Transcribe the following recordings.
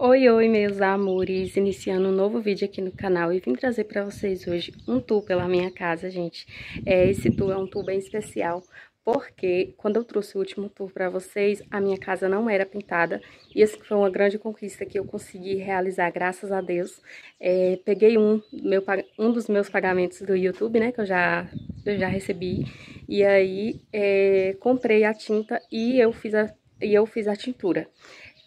Oi, oi, meus amores! Iniciando um novo vídeo aqui no canal e vim trazer para vocês hoje um tour pela minha casa, gente. É, esse tour é um tour bem especial, porque quando eu trouxe o último tour para vocês, a minha casa não era pintada, e essa foi uma grande conquista que eu consegui realizar, graças a Deus. É, peguei um, meu, um dos meus pagamentos do YouTube, né, que eu já, eu já recebi, e aí é, comprei a tinta e eu fiz a, e eu fiz a tintura.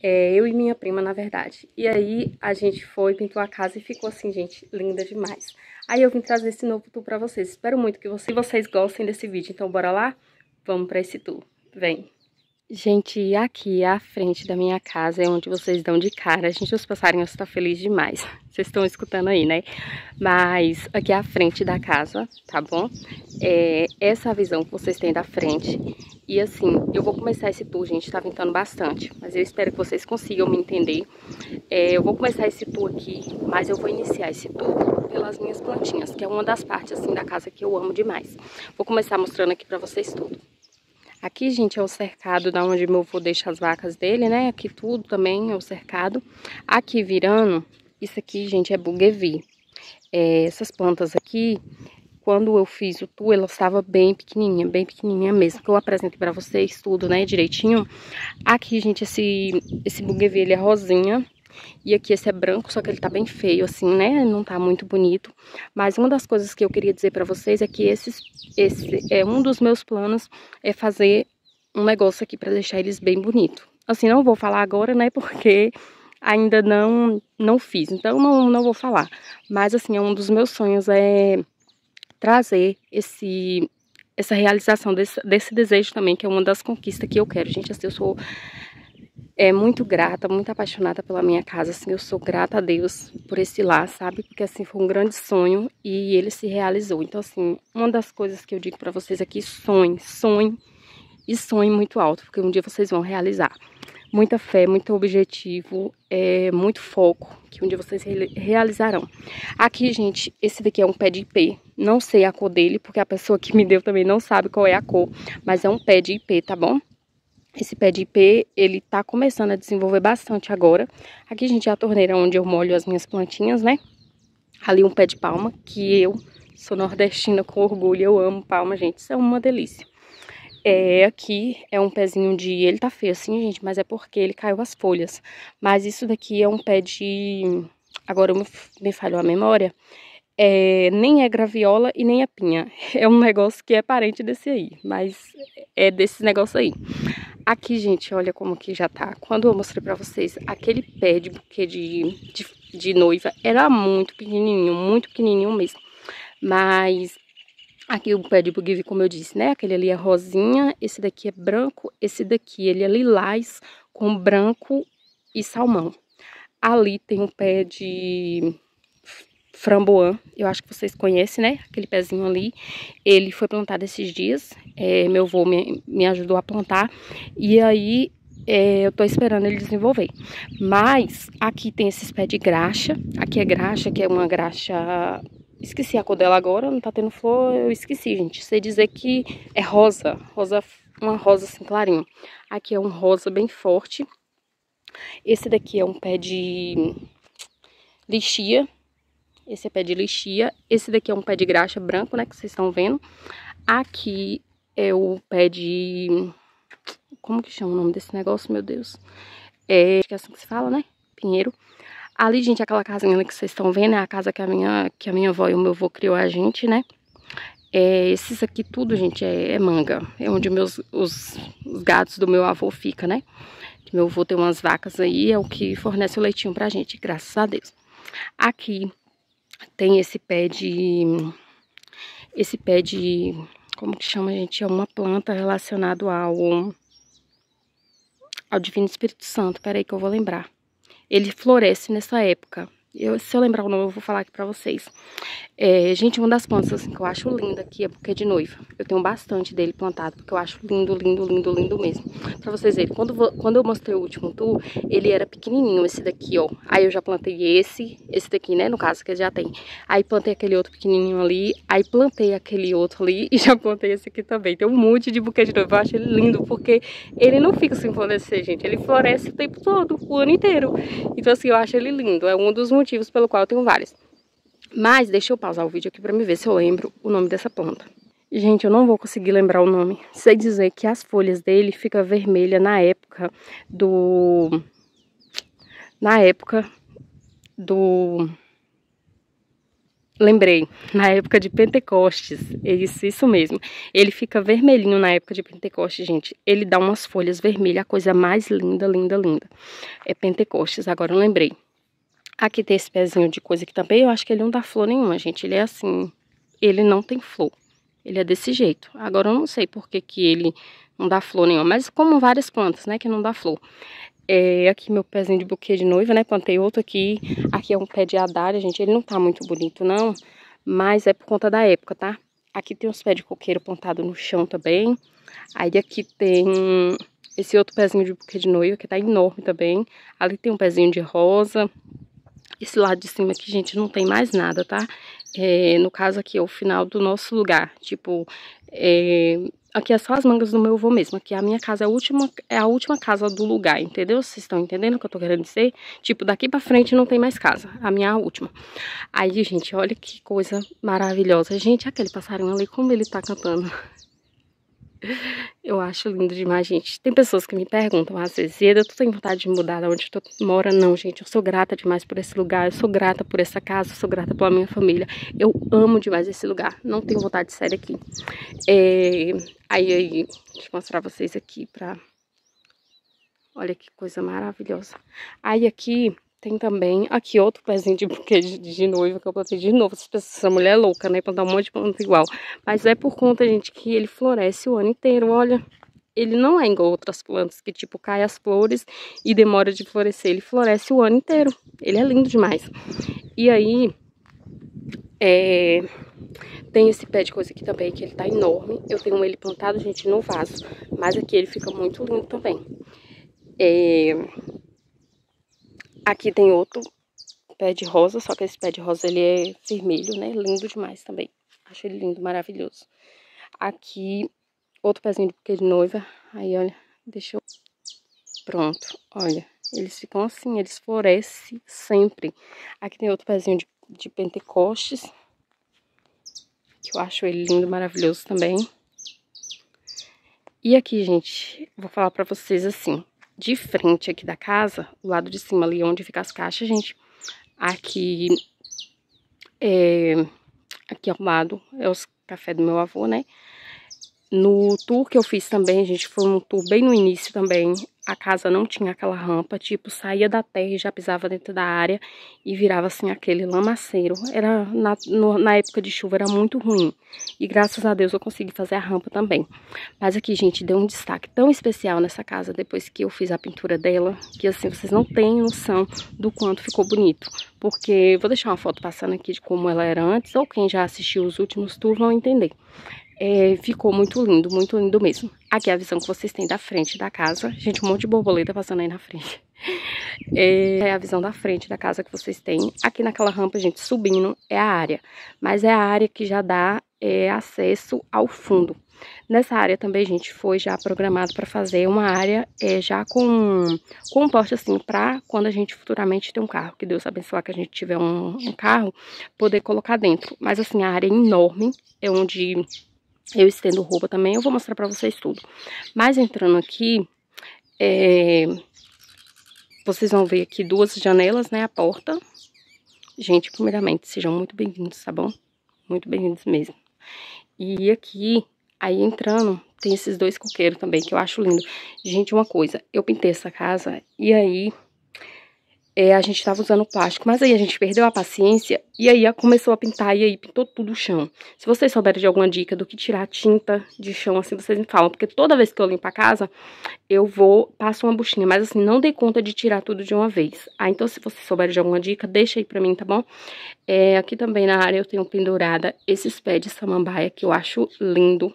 É, eu e minha prima, na verdade. E aí a gente foi, pintou a casa e ficou assim, gente, linda demais. Aí eu vim trazer esse novo tour pra vocês. Espero muito que vocês, vocês gostem desse vídeo. Então bora lá? Vamos pra esse tour. Vem! Gente, aqui à frente da minha casa é onde vocês dão de cara. A Gente, os passarinhos estão tá felizes demais. Vocês estão escutando aí, né? Mas aqui à frente da casa, tá bom? É essa visão que vocês têm da frente. E assim, eu vou começar esse tour, gente, tá ventando bastante. Mas eu espero que vocês consigam me entender. É, eu vou começar esse tour aqui, mas eu vou iniciar esse tour pelas minhas plantinhas, que é uma das partes, assim, da casa que eu amo demais. Vou começar mostrando aqui pra vocês tudo. Aqui, gente, é o cercado da onde meu avô deixa as vacas dele, né? Aqui tudo também é o cercado. Aqui virando, isso aqui, gente, é buguevi. É, essas plantas aqui, quando eu fiz o tour, ela estava bem pequenininha, bem pequenininha mesmo, que eu apresento para vocês tudo, né, direitinho. Aqui, gente, esse, esse buguevi, ele é rosinha, e aqui esse é branco, só que ele tá bem feio, assim, né? Não tá muito bonito. Mas uma das coisas que eu queria dizer pra vocês é que esses, esse é um dos meus planos é fazer um negócio aqui pra deixar eles bem bonito. Assim, não vou falar agora, né? Porque ainda não, não fiz, então não, não vou falar. Mas, assim, é um dos meus sonhos é trazer esse essa realização desse, desse, desejo também, que é uma das conquistas que eu quero. Gente, assim, eu sou é muito grata, muito apaixonada pela minha casa, assim, eu sou grata a Deus por esse lar, sabe? Porque assim foi um grande sonho e ele se realizou. Então assim, uma das coisas que eu digo para vocês aqui, sonhe, sonhe e sonhe muito alto, porque um dia vocês vão realizar. Muita fé, muito objetivo, é, muito foco, que um dia vocês re realizarão. Aqui, gente, esse daqui é um pé de IP. Não sei a cor dele, porque a pessoa que me deu também não sabe qual é a cor, mas é um pé de IP, tá bom? Esse pé de IP, ele tá começando a desenvolver bastante agora. Aqui, gente, é a torneira onde eu molho as minhas plantinhas, né? Ali um pé de palma, que eu sou nordestina com orgulho, eu amo palma, gente. Isso é uma delícia. É, aqui é um pezinho de... Ele tá feio assim, gente, mas é porque ele caiu as folhas. Mas isso daqui é um pé de... Agora me falhou a memória é, nem é graviola e nem é pinha. É um negócio que é parente desse aí, mas é desse negócio aí. Aqui, gente, olha como que já tá. Quando eu mostrei pra vocês, aquele pé de buquê de, de, de noiva era muito pequenininho, muito pequenininho mesmo. Mas aqui o pé de buquê como eu disse, né? Aquele ali é rosinha, esse daqui é branco, esse daqui ele é lilás com branco e salmão. Ali tem um pé de framboã, eu acho que vocês conhecem, né? Aquele pezinho ali, ele foi plantado esses dias, é, meu avô me, me ajudou a plantar, e aí é, eu tô esperando ele desenvolver. Mas aqui tem esses pés de graxa, aqui é graxa, que é uma graxa... Esqueci a cor dela agora, não tá tendo flor, eu esqueci, gente. Sei dizer que é rosa, rosa uma rosa assim clarinho. Aqui é um rosa bem forte. Esse daqui é um pé de lixia, esse é pé de lixia. Esse daqui é um pé de graxa branco, né? Que vocês estão vendo. Aqui é o pé de... Como que chama o nome desse negócio, meu Deus? É, acho que é assim que se fala, né? Pinheiro. Ali, gente, aquela casinha que vocês estão vendo é a casa que a minha, que a minha avó e o meu avô criou a gente, né? É, esses aqui tudo, gente, é, é manga. É onde meus, os, os, gados do meu avô fica, né? Meu avô tem umas vacas aí, é o que fornece o leitinho pra gente, graças a Deus. Aqui tem esse pé de... Esse pé de... Como que chama, gente? É uma planta relacionada ao... Ao Divino Espírito Santo. Peraí que eu vou lembrar. Ele floresce nessa época. Eu, se eu lembrar o nome, eu vou falar aqui pra vocês. É, gente, uma das plantas assim, que eu acho linda aqui é buquê é de noiva. Eu tenho bastante dele plantado, porque eu acho lindo, lindo, lindo, lindo mesmo. Pra vocês verem, quando, quando eu mostrei o último tour, ele era pequenininho, esse daqui, ó. Aí eu já plantei esse, esse daqui, né, no caso, que já tem. Aí plantei aquele outro pequenininho ali, aí plantei aquele outro ali e já plantei esse aqui também. Tem um monte de buquê de noiva, eu acho ele lindo, porque ele não fica sem florescer, gente. Ele floresce o tempo todo, o ano inteiro. Então, assim, eu acho ele lindo. É um dos motivos pelo qual eu tenho várias. Mas deixa eu pausar o vídeo aqui para me ver se eu lembro o nome dessa planta. Gente, eu não vou conseguir lembrar o nome. Sei dizer que as folhas dele ficam vermelha na época do... Na época do... Lembrei, na época de Pentecostes, isso, isso mesmo. Ele fica vermelhinho na época de Pentecostes, gente. Ele dá umas folhas vermelhas, a coisa mais linda, linda, linda. É Pentecostes, agora eu lembrei. Aqui tem esse pezinho de coisa aqui também. Eu acho que ele não dá flor nenhuma, gente. Ele é assim. Ele não tem flor. Ele é desse jeito. Agora eu não sei por que, que ele não dá flor nenhuma. Mas como várias plantas, né? Que não dá flor. É, aqui meu pezinho de buquê de noiva, né? Plantei outro aqui. Aqui é um pé de adália, gente. Ele não tá muito bonito, não. Mas é por conta da época, tá? Aqui tem uns pés de coqueiro plantado no chão também. Aí aqui tem esse outro pezinho de buquê de noiva, que tá enorme também. Ali tem um pezinho de rosa. Esse lado de cima aqui, gente, não tem mais nada, tá? É, no caso aqui é o final do nosso lugar, tipo, é, aqui é só as mangas do meu avô mesmo, aqui é a minha casa é a última, é a última casa do lugar, entendeu? Vocês estão entendendo o que eu tô querendo dizer? Tipo, daqui pra frente não tem mais casa, a minha é a última. Aí, gente, olha que coisa maravilhosa. Gente, aquele passarinho ali, como ele tá cantando. Eu acho lindo demais, gente. Tem pessoas que me perguntam às vezes, Ieda, tu tem vontade de mudar de onde tu mora? Não, gente, eu sou grata demais por esse lugar, eu sou grata por essa casa, eu sou grata pela minha família. Eu amo demais esse lugar, não tenho vontade de sair daqui. É... Aí, aí, deixa eu mostrar vocês aqui pra... Olha que coisa maravilhosa. Aí aqui tem também aqui outro pezinho de buquê de, noiva que eu plantei de novo. Essa mulher é louca, né? Plantar um monte de planta igual. Mas é por conta, gente, que ele floresce o ano inteiro, olha. Ele não é igual outras plantas que, tipo, cai as flores e demora de florescer. Ele floresce o ano inteiro. Ele é lindo demais. E aí, é... Tem esse pé de coisa aqui também, que ele tá enorme. Eu tenho ele plantado, gente, no vaso. Mas aqui ele fica muito lindo também. É... Aqui tem outro pé de rosa, só que esse pé de rosa ele é vermelho, né? Lindo demais também. Acho ele lindo, maravilhoso. Aqui, outro pezinho de buquê de noiva. Aí, olha, deixa eu... Pronto, olha. Eles ficam assim, eles florescem sempre. Aqui tem outro pezinho de, de pentecostes. Que eu acho ele lindo, maravilhoso também. E aqui, gente, vou falar pra vocês assim de frente aqui da casa, o lado de cima ali onde fica as caixas, gente, aqui é, aqui ao lado é os café do meu avô, né? No tour que eu fiz também, gente, foi um tour bem no início também. A casa não tinha aquela rampa, tipo, saía da terra e já pisava dentro da área e virava assim aquele lamaceiro. Era na, no, na época de chuva era muito ruim. E graças a Deus eu consegui fazer a rampa também. Mas aqui, gente, deu um destaque tão especial nessa casa depois que eu fiz a pintura dela, que assim, vocês não têm noção do quanto ficou bonito. Porque vou deixar uma foto passando aqui de como ela era antes, ou quem já assistiu os últimos tours vão entender. É, ficou muito lindo, muito lindo mesmo. Aqui é a visão que vocês têm da frente da casa. Gente, um monte de borboleta passando aí na frente. É, é a visão da frente da casa que vocês têm. Aqui naquela rampa, gente, subindo é a área. Mas é a área que já dá é, acesso ao fundo. Nessa área também, gente, foi já programado para fazer uma área é, já com, com um porte assim, para quando a gente futuramente ter um carro, que Deus abençoar que a gente tiver um, um carro, poder colocar dentro. Mas assim, a área é enorme, é onde eu estendo roupa também, eu vou mostrar pra vocês tudo. Mas entrando aqui, é... vocês vão ver aqui duas janelas, né? A porta. Gente, primeiramente, sejam muito bem-vindos, tá bom? Muito bem-vindos mesmo. E aqui, aí entrando, tem esses dois coqueiros também, que eu acho lindo. Gente, uma coisa, eu pintei essa casa e aí é, a gente estava usando plástico, mas aí a gente perdeu a paciência e aí começou a pintar e aí pintou tudo o chão. Se vocês souberem de alguma dica do que tirar tinta de chão, assim, vocês me falam, porque toda vez que eu limpo a casa, eu vou, passo uma buchinha, mas assim, não dei conta de tirar tudo de uma vez. Ah, então se vocês souberem de alguma dica, deixa aí pra mim, tá bom? É, aqui também na área eu tenho pendurada esses pés de samambaia que eu acho lindo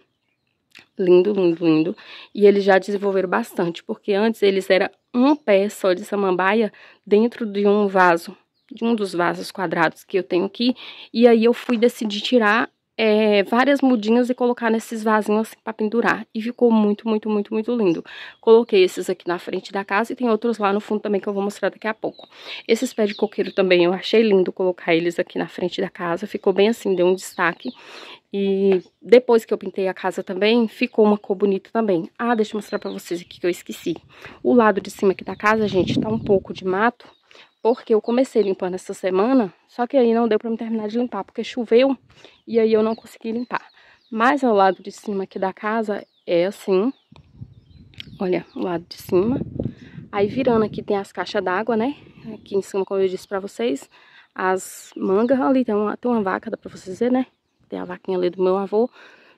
lindo, lindo, lindo. E eles já desenvolveram bastante, porque antes eles era um pé só de samambaia dentro de um vaso, de um dos vasos quadrados que eu tenho aqui. E aí eu fui decidir tirar é, várias mudinhas e colocar nesses vasinhos assim pra pendurar. E ficou muito, muito, muito, muito lindo. Coloquei esses aqui na frente da casa e tem outros lá no fundo também que eu vou mostrar daqui a pouco. Esses pés de coqueiro também eu achei lindo colocar eles aqui na frente da casa. Ficou bem assim, deu um destaque. E depois que eu pintei a casa também, ficou uma cor bonita também. Ah, deixa eu mostrar pra vocês aqui que eu esqueci. O lado de cima aqui da casa, gente, tá um pouco de mato. Porque eu comecei limpando essa semana, só que aí não deu pra me terminar de limpar, porque choveu e aí eu não consegui limpar. Mas ao lado de cima aqui da casa é assim, olha, o lado de cima. Aí virando aqui tem as caixas d'água, né? Aqui em cima, como eu disse pra vocês, as mangas ali, tem uma, tem uma vaca, dá pra vocês verem, né? Tem a vaquinha ali do meu avô.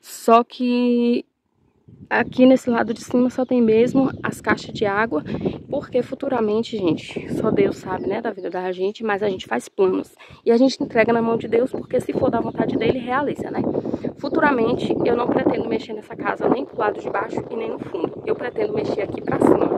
Só que aqui nesse lado de cima só tem mesmo as caixas de água, porque futuramente, gente, só Deus sabe, né, da vida da gente, mas a gente faz planos. E a gente entrega na mão de Deus, porque se for da vontade dele, realiza, né? Futuramente, eu não pretendo mexer nessa casa, nem pro lado de baixo e nem no fundo. Eu pretendo mexer aqui pra cima.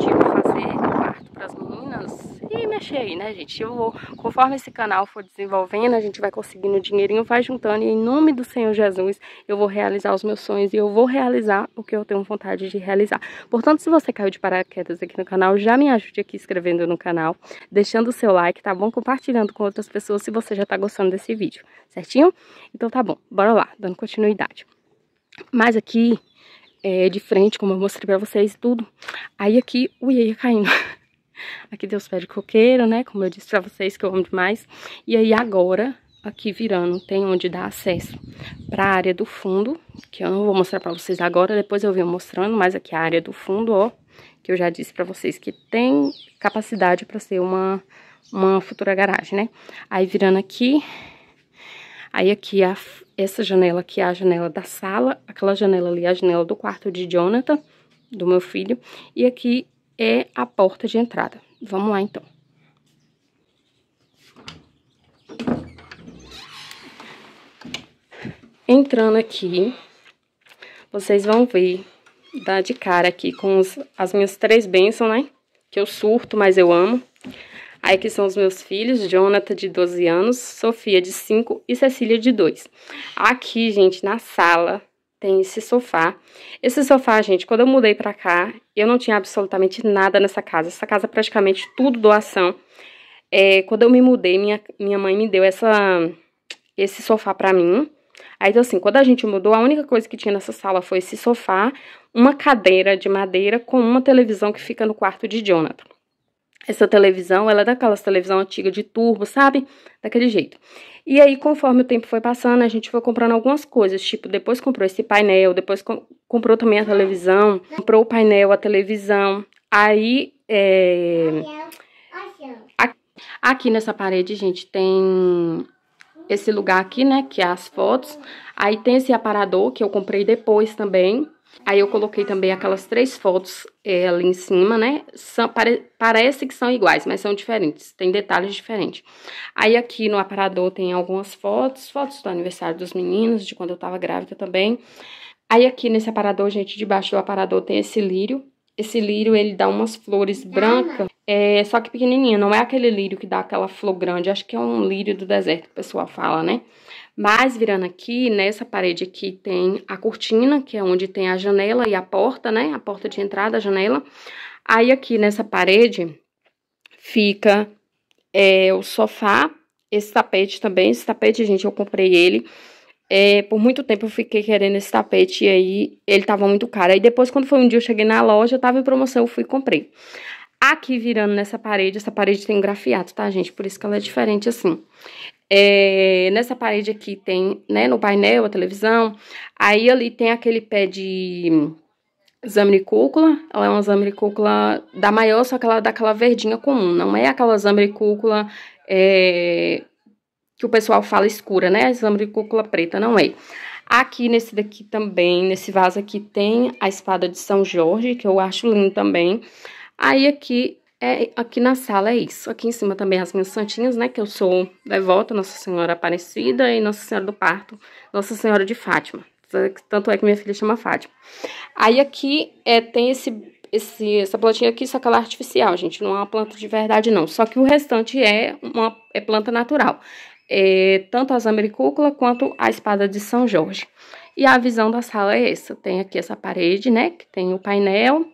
Tipo, né, quarto para as meninas e mexer aí, né, gente? Eu vou, conforme esse canal for desenvolvendo, a gente vai conseguindo dinheirinho, vai juntando e em nome do Senhor Jesus, eu vou realizar os meus sonhos e eu vou realizar o que eu tenho vontade de realizar. Portanto, se você caiu de paraquedas aqui no canal, já me ajude aqui escrevendo no canal, deixando o seu like, tá bom? Compartilhando com outras pessoas se você já tá gostando desse vídeo, certinho? Então tá bom, bora lá, dando continuidade. Mas aqui é, de frente, como eu mostrei pra vocês, e tudo. Aí aqui o ia caindo. Aqui Deus pede coqueiro, né? Como eu disse pra vocês que eu amo demais. E aí agora, aqui virando, tem onde dá acesso pra área do fundo, que eu não vou mostrar pra vocês agora, depois eu venho mostrando, mas aqui é a área do fundo, ó, que eu já disse pra vocês que tem capacidade pra ser uma, uma futura garagem, né? Aí virando aqui, Aí aqui a, essa janela aqui é a janela da sala, aquela janela ali é a janela do quarto de Jonathan, do meu filho. E aqui é a porta de entrada. Vamos lá então. Entrando aqui, vocês vão ver, dar de cara aqui com os, as minhas três bênçãos, né? Que eu surto, mas eu amo. Aí que são os meus filhos, Jonathan de 12 anos, Sofia de 5 e Cecília de 2. Aqui, gente, na sala tem esse sofá. Esse sofá, gente, quando eu mudei pra cá, eu não tinha absolutamente nada nessa casa. Essa casa é praticamente tudo doação. É, quando eu me mudei, minha, minha mãe me deu essa, esse sofá pra mim. Aí, então, assim, quando a gente mudou, a única coisa que tinha nessa sala foi esse sofá, uma cadeira de madeira com uma televisão que fica no quarto de Jonathan essa televisão, ela é daquelas televisão antiga de turbo, sabe? Daquele jeito. E aí, conforme o tempo foi passando, a gente foi comprando algumas coisas, tipo, depois comprou esse painel, depois comprou também a televisão, comprou o painel, a televisão. Aí, é... Aqui nessa parede, gente, tem esse lugar aqui, né, que é as fotos. Aí tem esse aparador que eu comprei depois também, Aí eu coloquei também aquelas três fotos é, ali em cima, né? São, pare, parece que são iguais, mas são diferentes, tem detalhes diferentes. Aí aqui no aparador tem algumas fotos, fotos do aniversário dos meninos, de quando eu tava grávida também. Aí aqui nesse aparador, gente, debaixo do aparador tem esse lírio. Esse lírio, ele dá umas flores brancas, é, só que pequenininha, não é aquele lírio que dá aquela flor grande. Acho que é um lírio do deserto que o pessoal fala, né? Mas virando aqui, nessa parede aqui tem a cortina, que é onde tem a janela e a porta, né? A porta de entrada, a janela. Aí aqui nessa parede fica é, o sofá, esse tapete também. Esse tapete, gente, eu comprei ele. É, por muito tempo eu fiquei querendo esse tapete e aí ele tava muito caro. Aí depois, quando foi um dia, eu cheguei na loja, tava em promoção, eu fui e comprei. Aqui virando nessa parede, essa parede tem um grafiato, tá, gente? Por isso que ela é diferente assim. É, nessa parede aqui tem, né, no painel, a televisão. Aí ali tem aquele pé de zambricúcula. Ela é uma zambricúcula da maior, só que ela é daquela verdinha comum. Não é aquela zambricúcula é, que o pessoal fala escura, né? A zambricúcula preta, não é. Aqui nesse daqui também, nesse vaso aqui, tem a espada de São Jorge, que eu acho lindo também. Aí aqui é, aqui na sala é isso. Aqui em cima também as minhas santinhas, né? Que eu sou devota, Nossa Senhora Aparecida e Nossa Senhora do Parto, Nossa Senhora de Fátima. Tanto é que minha filha chama Fátima. Aí aqui é, tem esse, esse, essa plantinha aqui, só que ela é artificial, gente. Não é uma planta de verdade, não. Só que o restante é uma é planta natural. É, tanto a zamericúcula quanto a espada de São Jorge. E a visão da sala é essa. Tem aqui essa parede, né? Que tem o painel.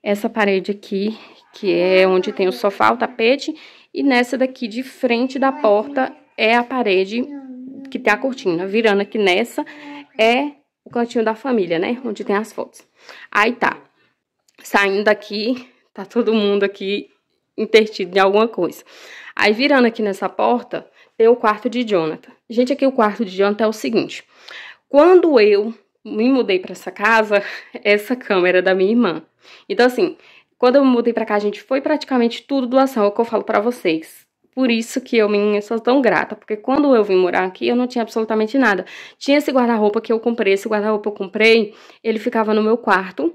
Essa parede aqui que é onde tem o sofá, o tapete, e nessa daqui de frente da porta é a parede que tem a cortina. Virando aqui nessa é o cantinho da família, né? Onde tem as fotos. Aí tá. Saindo daqui, tá todo mundo aqui intertido em alguma coisa. Aí virando aqui nessa porta, tem o quarto de Jonathan. Gente, aqui o quarto de Jonathan é o seguinte. Quando eu me mudei para essa casa, essa cama era é da minha irmã. Então, assim, quando eu mudei para cá, a gente, foi praticamente tudo doação, é o que eu falo para vocês. Por isso que eu, me sou tão grata, porque quando eu vim morar aqui, eu não tinha absolutamente nada. Tinha esse guarda-roupa que eu comprei, esse guarda-roupa eu comprei, ele ficava no meu quarto,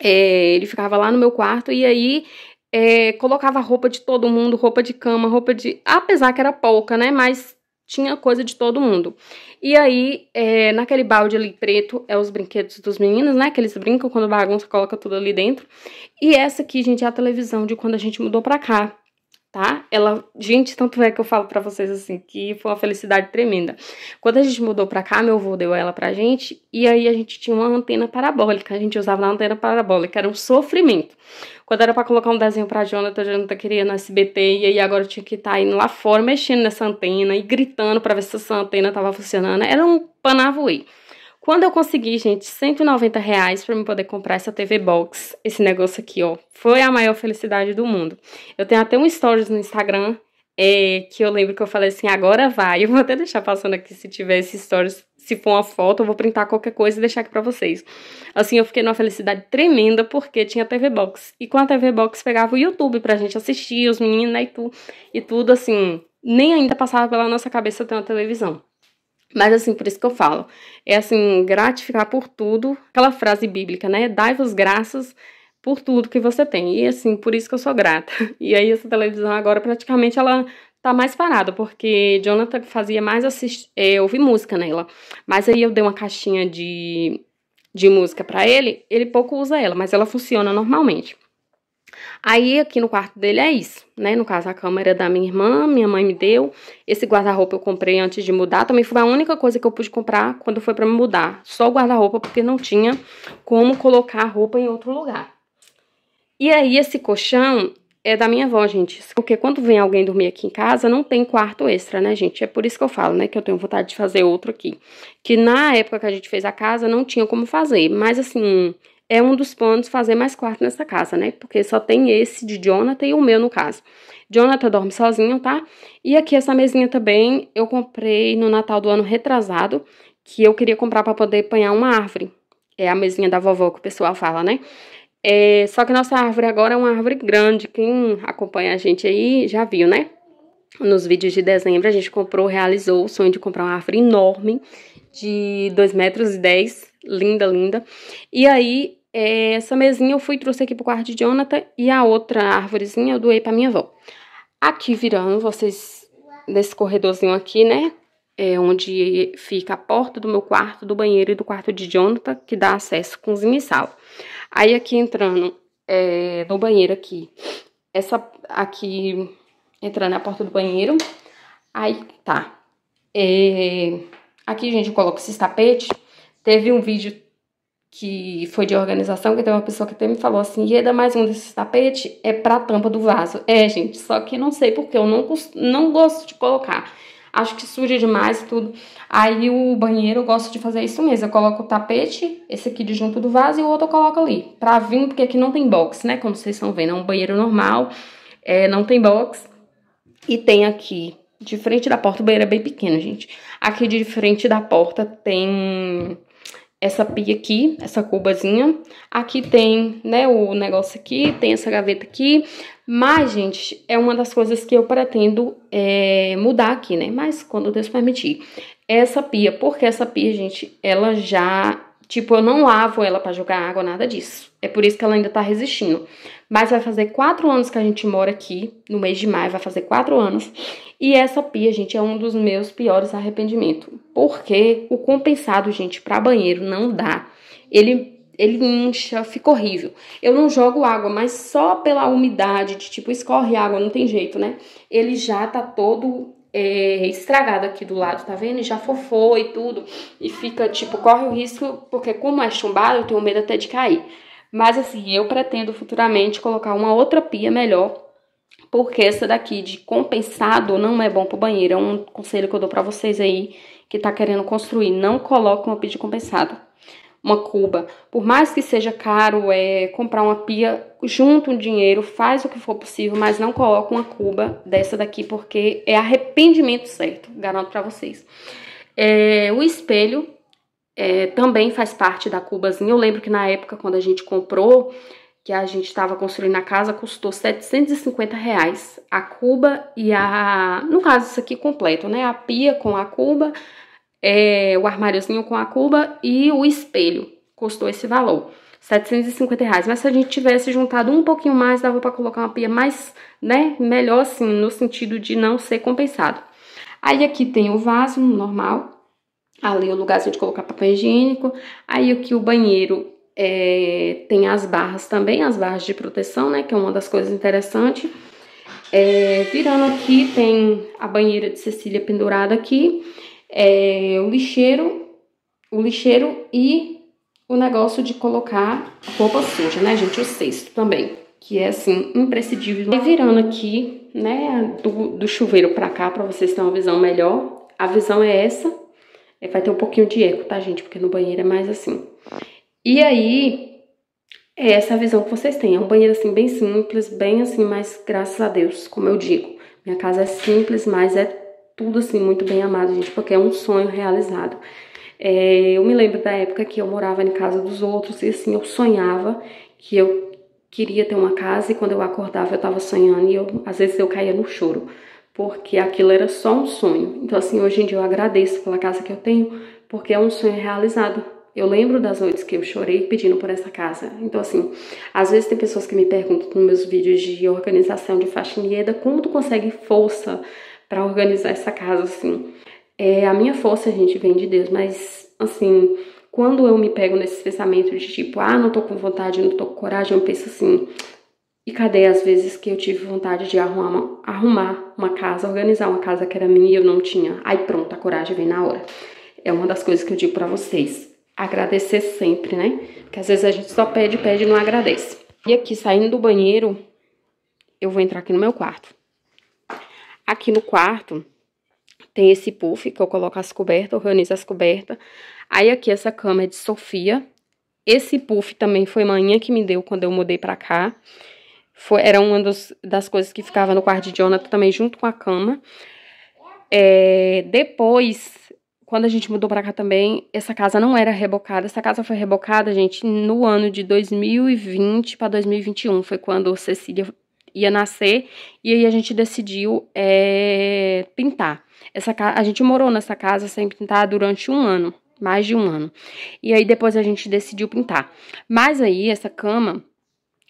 é, ele ficava lá no meu quarto, e aí é, colocava roupa de todo mundo, roupa de cama, roupa de... Apesar que era pouca, né, mas tinha coisa de todo mundo. E aí, é, naquele balde ali preto, é os brinquedos dos meninos, né? Que eles brincam quando bagunça, coloca tudo ali dentro. E essa aqui, gente, é a televisão de quando a gente mudou pra cá tá? Ela, gente, tanto é que eu falo para vocês assim, que foi uma felicidade tremenda. Quando a gente mudou para cá, meu avô deu ela pra gente, e aí a gente tinha uma antena parabólica, a gente usava na antena parabólica, era um sofrimento. Quando era para colocar um desenho pra Jonathan, a Jonathan queria no SBT, e aí agora tinha que estar tá indo lá fora mexendo nessa antena e gritando para ver se essa antena tava funcionando. Era um panavuí. Quando eu consegui, gente, 190 reais pra eu poder comprar essa TV Box, esse negócio aqui, ó, foi a maior felicidade do mundo. Eu tenho até um stories no Instagram é, que eu lembro que eu falei assim, agora vai. Eu vou até deixar passando aqui se tiver esse stories, se for uma foto, eu vou printar qualquer coisa e deixar aqui pra vocês. Assim, eu fiquei numa felicidade tremenda porque tinha TV Box. E com a TV Box pegava o YouTube pra gente assistir, os meninos né, e, tu, e tudo, assim, nem ainda passava pela nossa cabeça ter uma televisão. Mas assim, por isso que eu falo, é assim, gratificar por tudo, aquela frase bíblica, né? Dai-vos graças por tudo que você tem. E assim, por isso que eu sou grata. E aí essa televisão agora praticamente ela tá mais parada, porque Jonathan fazia mais assistir, é, ouvir música nela. Mas aí eu dei uma caixinha de, de música para ele, ele pouco usa ela, mas ela funciona normalmente. Aí aqui no quarto dele é isso, né? No caso, a cama era é da minha irmã, minha mãe me deu. Esse guarda-roupa eu comprei antes de mudar. Também foi a única coisa que eu pude comprar quando foi para me mudar. Só o guarda-roupa, porque não tinha como colocar a roupa em outro lugar. E aí esse colchão é da minha avó, gente. Porque quando vem alguém dormir aqui em casa, não tem quarto extra, né, gente? É por isso que eu falo, né, que eu tenho vontade de fazer outro aqui. Que na época que a gente fez a casa, não tinha como fazer. Mas, assim, é um dos planos fazer mais quarto nessa casa, né? Porque só tem esse de Jonathan e o meu, no caso. Jonathan dorme sozinho, tá? E aqui essa mesinha também eu comprei no Natal do ano retrasado, que eu queria comprar para poder apanhar uma árvore. É a mesinha da vovó que o pessoal fala, né? É, só que nossa árvore agora é uma árvore grande. Quem acompanha a gente aí já viu, né? Nos vídeos de dezembro a gente comprou, realizou o sonho de comprar uma árvore enorme de 2,10 metros e linda, linda. E aí é, essa mesinha eu fui e trouxe aqui pro quarto de Jonathan e a outra árvorezinha eu doei pra minha avó. Aqui virando, vocês, nesse corredorzinho aqui, né, é onde fica a porta do meu quarto, do banheiro e do quarto de Jonathan, que dá acesso com e sala. Aí aqui entrando é, no banheiro aqui, essa aqui entrando na é porta do banheiro, aí tá. É, aqui, gente, eu coloco esses tapetes. Teve um vídeo que foi de organização, que tem uma pessoa que até me falou assim, Ieda, mais um desses tapetes é pra tampa do vaso. É, gente, só que não sei porque, eu não, não gosto de colocar. Acho que suja demais tudo. Aí o banheiro eu gosto de fazer isso mesmo. Eu coloco o tapete, esse aqui de junto do vaso, e o outro eu coloco ali. Pra vir, porque aqui não tem box, né? Como vocês estão vendo, é um banheiro normal, é, não tem box. E tem aqui, de frente da porta, o banheiro é bem pequeno, gente. Aqui de frente da porta tem essa pia aqui, essa cubazinha. Aqui tem, né, o negócio aqui, tem essa gaveta aqui. Mas, gente, é uma das coisas que eu pretendo é, mudar aqui, né? Mas quando Deus permitir. Essa pia, porque essa pia, gente, ela já Tipo, eu não lavo ela para jogar água, nada disso. É por isso que ela ainda tá resistindo. Mas vai fazer quatro anos que a gente mora aqui, no mês de maio vai fazer quatro anos. E essa pia, gente, é um dos meus piores arrependimentos. Porque o compensado, gente, para banheiro não dá. Ele ele incha, fica horrível. Eu não jogo água, mas só pela umidade, de tipo, escorre água, não tem jeito, né? Ele já tá todo é, estragado aqui do lado, tá vendo? E já fofou e tudo. E fica, tipo, corre o risco, porque como é chumbado, eu tenho medo até de cair. Mas assim, eu pretendo futuramente colocar uma outra pia melhor, porque essa daqui de compensado não é bom pro banheiro. É um conselho que eu dou pra vocês aí que tá querendo construir. Não coloque uma pia de compensado uma cuba. Por mais que seja caro é, comprar uma pia, junta um dinheiro, faz o que for possível, mas não coloca uma cuba dessa daqui, porque é arrependimento certo, garanto para vocês. É, o espelho é, também faz parte da cubazinha. Eu lembro que na época, quando a gente comprou, que a gente estava construindo a casa, custou 750 reais a cuba e a... No caso, isso aqui completo, né? A pia com a cuba, é, o armáriozinho com a cuba e o espelho. Custou esse valor, 750 reais. Mas se a gente tivesse juntado um pouquinho mais, dava para colocar uma pia mais, né, melhor assim, no sentido de não ser compensado. Aí aqui tem o vaso normal, ali o lugarzinho de colocar papel higiênico. Aí aqui o banheiro é, tem as barras também, as barras de proteção, né, que é uma das coisas interessantes. É, virando aqui tem a banheira de Cecília pendurada aqui é, o lixeiro, o lixeiro e o negócio de colocar roupa suja, né, gente? O cesto também, que é assim imprescindível. E virando aqui, né, do, do chuveiro para cá para vocês terem uma visão melhor. A visão é essa. É, vai ter um pouquinho de eco, tá, gente? Porque no banheiro é mais assim. E aí, é essa visão que vocês têm. É um banheiro, assim, bem simples, bem assim, mas graças a Deus, como eu digo. Minha casa é simples, mas é tudo assim muito bem amado, gente, porque é um sonho realizado. É, eu me lembro da época que eu morava em casa dos outros e assim eu sonhava que eu queria ter uma casa e quando eu acordava eu estava sonhando e eu, às vezes eu caía no choro porque aquilo era só um sonho. Então assim hoje em dia eu agradeço pela casa que eu tenho porque é um sonho realizado. Eu lembro das noites que eu chorei pedindo por essa casa. Então, assim, às vezes tem pessoas que me perguntam nos meus vídeos de organização de faxineira como tu consegue força para organizar essa casa, assim. É, a minha força, gente, vem de Deus, mas, assim, quando eu me pego nesse pensamento de tipo, ah, não tô com vontade, não tô com coragem, eu penso assim, e cadê as vezes que eu tive vontade de arrumar uma, arrumar uma casa, organizar uma casa que era minha e eu não tinha? Aí pronto, a coragem vem na hora. É uma das coisas que eu digo para vocês. Agradecer sempre, né? Porque às vezes a gente só pede, pede e não agradece. E aqui, saindo do banheiro, eu vou entrar aqui no meu quarto. Aqui no quarto tem esse puff que eu coloco as cobertas, eu reunizo as cobertas. Aí aqui essa cama é de Sofia. Esse puff também foi manhã que me deu quando eu mudei pra cá. Foi, era uma dos, das coisas que ficava no quarto de Jonathan também junto com a cama. É, depois, quando a gente mudou pra cá também, essa casa não era rebocada. Essa casa foi rebocada, gente, no ano de 2020 para 2021. Foi quando Cecília ia nascer, e aí a gente decidiu é, pintar. Essa, a gente morou nessa casa sem pintar durante um ano, mais de um ano. E aí depois a gente decidiu pintar. Mas aí essa cama,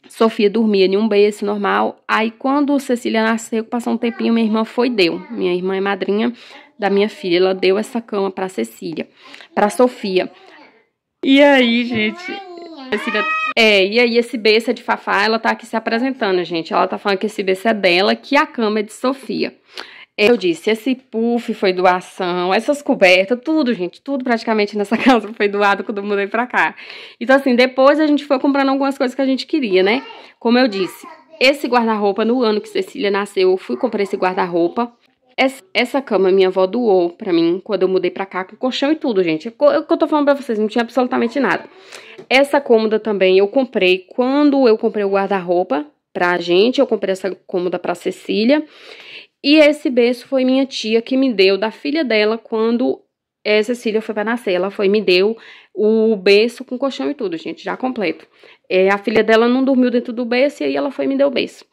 Sofia dormia em um berço normal. Aí quando Cecília nasceu, passou um tempinho, minha irmã foi deu. Minha irmã é madrinha da minha filha, ela deu essa cama para Cecília, para Sofia. E aí, gente, é, é, e aí esse besta é de Fafá, ela tá aqui se apresentando, gente. Ela tá falando que esse besta é dela, que a cama é de Sofia. É, eu disse, esse puff foi doação, essas cobertas, tudo, gente, tudo praticamente nessa casa foi doado quando eu mudei pra cá. Então, assim, depois a gente foi comprando algumas coisas que a gente queria, né? Como eu disse, esse guarda-roupa, no ano que Cecília nasceu, eu fui comprar esse guarda-roupa. Essa, essa cama minha avó doou pra mim quando eu mudei pra cá, com colchão e tudo, gente. É é o que eu tô falando pra vocês, não tinha absolutamente nada. Essa cômoda também eu comprei quando eu comprei o guarda-roupa pra gente. Eu comprei essa cômoda pra Cecília. E esse berço foi minha tia que me deu da filha dela quando a é, Cecília foi para nascer. Ela foi me deu o berço com colchão e tudo, gente, já completo. É, a filha dela não dormiu dentro do berço e aí ela foi me deu o berço.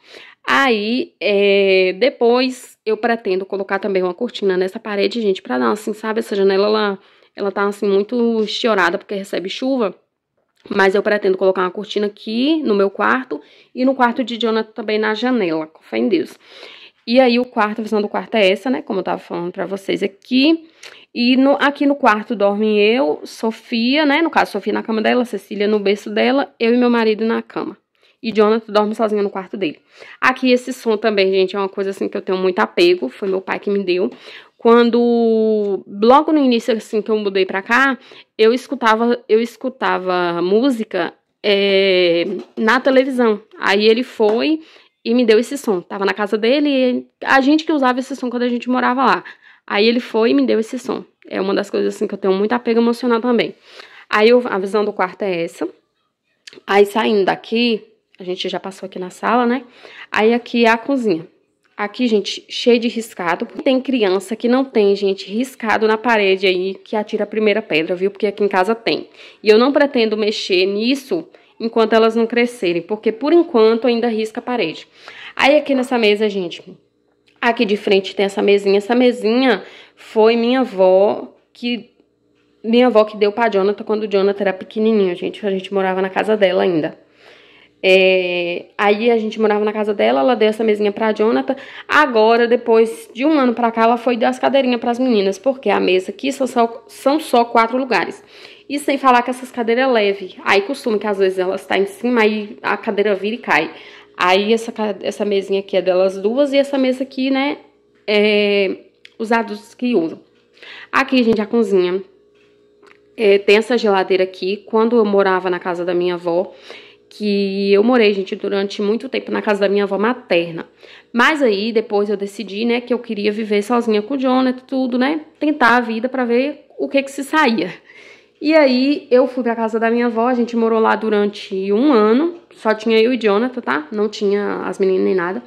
Aí, é, depois eu pretendo colocar também uma cortina nessa parede, gente, pra dar assim, sabe? Essa janela, ela, ela tá assim muito estiorada porque recebe chuva. Mas eu pretendo colocar uma cortina aqui no meu quarto e no quarto de Jonathan também na janela, com fé em Deus. E aí o quarto, a visão do quarto é essa, né? Como eu tava falando pra vocês aqui. E no, aqui no quarto dormem eu, Sofia, né? No caso, Sofia na cama dela, Cecília no berço dela, eu e meu marido na cama e Jonathan dorme sozinho no quarto dele. Aqui esse som também, gente, é uma coisa assim que eu tenho muito apego, foi meu pai que me deu. Quando logo no início assim que eu mudei para cá, eu escutava, eu escutava música é, na televisão. Aí ele foi e me deu esse som. Tava na casa dele, e a gente que usava esse som quando a gente morava lá. Aí ele foi e me deu esse som. É uma das coisas assim que eu tenho muito apego emocional também. Aí eu, a visão do quarto é essa. Aí saindo daqui, a gente já passou aqui na sala, né? Aí aqui é a cozinha. Aqui, gente, cheio de riscado. Tem criança que não tem, gente, riscado na parede aí que atira a primeira pedra, viu? Porque aqui em casa tem. E eu não pretendo mexer nisso enquanto elas não crescerem, porque por enquanto ainda risca a parede. Aí aqui nessa mesa, gente, aqui de frente tem essa mesinha. Essa mesinha foi minha avó que minha avó que deu para Jonathan quando o Jonathan era pequenininho, gente. A gente morava na casa dela ainda. É, aí a gente morava na casa dela, ela deu essa mesinha pra Jonathan. Agora, depois de um ano pra cá, ela foi dar as cadeirinhas pras meninas, porque a mesa aqui são só, são só quatro lugares. E sem falar que essas cadeiras é leve. Aí costuma que às vezes ela está em cima, aí a cadeira vira e cai. Aí essa, essa mesinha aqui é delas duas e essa mesa aqui, né, é os adultos que usam. Aqui, gente, a cozinha. É, tem essa geladeira aqui. Quando eu morava na casa da minha avó, que eu morei, gente, durante muito tempo na casa da minha avó materna. Mas aí depois eu decidi, né, que eu queria viver sozinha com o Jonathan, tudo, né? Tentar a vida para ver o que que se saía. E aí eu fui pra casa da minha avó, a gente morou lá durante um ano, só tinha eu e Jonathan, tá? Não tinha as meninas nem nada.